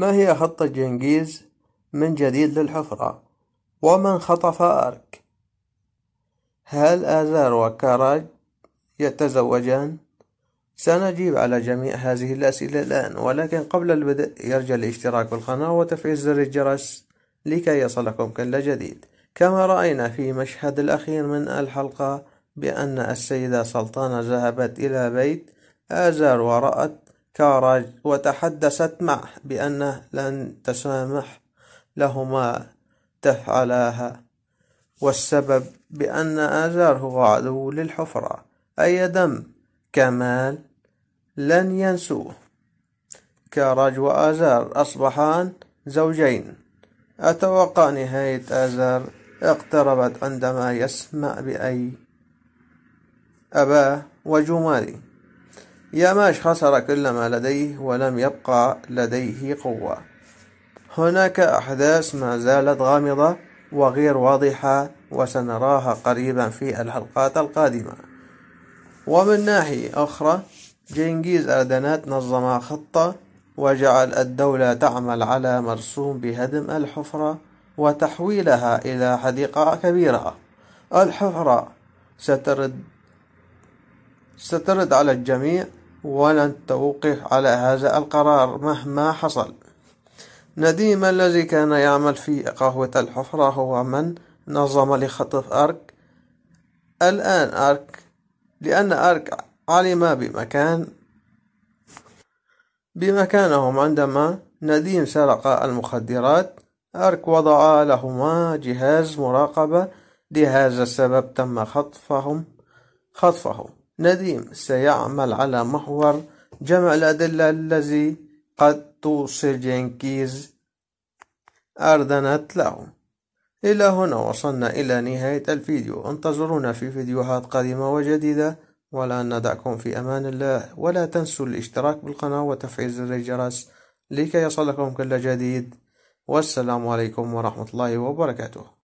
ما هي خطة جنجيز من جديد للحفرة ومن خطف أرك هل آزار وكاراج يتزوجان سنجيب على جميع هذه الأسئلة الآن ولكن قبل البدء يرجى الاشتراك بالقناة وتفعيل زر الجرس لكي يصلكم كل جديد كما رأينا في مشهد الأخير من الحلقة بأن السيدة سلطانة ذهبت إلى بيت آزار ورأت كارج وتحدثت معه بأنه لن تسامح لهما تفعلاها والسبب بأن آزار هو عدو للحفرة أي دم كمال لن ينسوه كارج وآزار أصبحان زوجين أتوقع نهاية آزار اقتربت عندما يسمع بأي أباه وجمالي ياماش خسر كل ما لديه ولم يبقى لديه قوة هناك أحداث ما زالت غامضة وغير واضحة وسنراها قريبا في الحلقات القادمة ومن ناحية أخرى جينجيز أردنات نظم خطة وجعل الدولة تعمل على مرسوم بهدم الحفرة وتحويلها إلى حديقة كبيرة الحفرة سترد سترد على الجميع ولن توقف على هذا القرار مهما حصل نديم الذي كان يعمل في قهوة الحفرة هو من نظم لخطف أرك الآن أرك لأن أرك علم بمكان بمكانهم عندما نديم سرق المخدرات أرك وضع لهما جهاز مراقبة لهذا السبب تم خطفهم خطفهم نديم سيعمل على محور جمع الأدلة الذي قد توصل جنكيز أردنت له إلى هنا وصلنا إلى نهاية الفيديو انتظرونا في فيديوهات قادمة وجديدة والآن ندعكم في أمان الله ولا تنسوا الاشتراك بالقناة وتفعيل زر الجرس لكي يصلكم كل جديد والسلام عليكم ورحمة الله وبركاته